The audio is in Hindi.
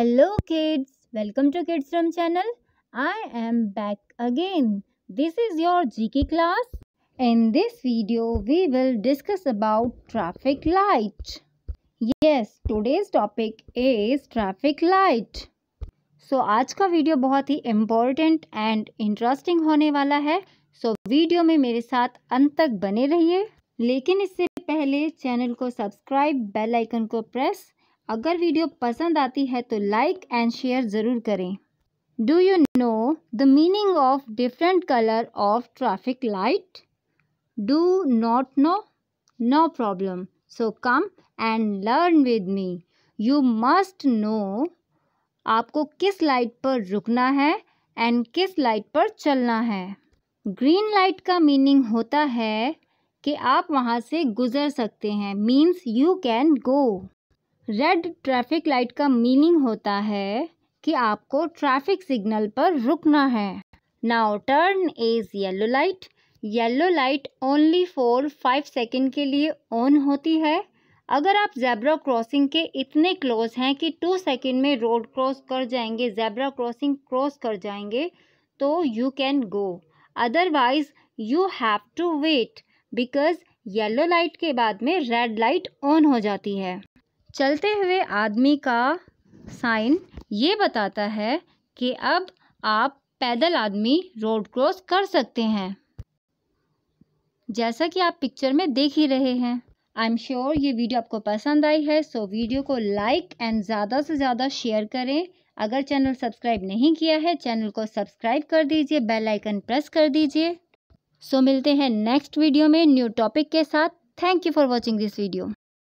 hello kids welcome to kids from channel I am back again this is your GK class in this video we will discuss about traffic light yes today's topic is traffic light so आज का वीडियो बहुत ही इम्पोर्टेंट एंड इंटरेस्टिंग होने वाला है सो so, वीडियो में मेरे साथ अंत तक बने रहिए लेकिन इससे पहले चैनल को सब्सक्राइब बेलाइकन को प्रेस अगर वीडियो पसंद आती है तो लाइक एंड शेयर ज़रूर करें do you know the meaning of different colour of traffic light do not know no problem so come and learn with me you must know आपको किस लाइट पर रुकना है एंड किस लाइट पर चलना है ग्रीन लाइट का मीनिंग होता है कि आप वहाँ से गुज़र सकते हैं means you can go red traffic light का मीनिंग होता है कि आपको ट्रैफिक सिग्नल पर रुकना है now turn is yellow light yellow light only for five second के लिए ऑन होती है अगर आप जेब्रा क्रॉसिंग के इतने क्लोज हैं कि टू सेकेंड में रोड क्रॉस कर जाएंगे जेब्रा क्रॉसिंग क्रॉस कर जाएंगे तो you can go otherwise you have to wait because yellow light के बाद में रेड लाइट ऑन हो जाती है चलते हुए आदमी का साइन ये बताता है कि अब आप पैदल आदमी रोड क्रॉस कर सकते हैं जैसा कि आप पिक्चर में देख ही रहे हैं आई एम श्योर ये वीडियो आपको पसंद आई है सो वीडियो को लाइक एंड ज़्यादा से ज़्यादा शेयर करें अगर चैनल सब्सक्राइब नहीं किया है चैनल को सब्सक्राइब कर दीजिए बेल आइकन प्रेस कर दीजिए सो मिलते हैं नेक्स्ट वीडियो में न्यू टॉपिक के साथ thank you for watching this video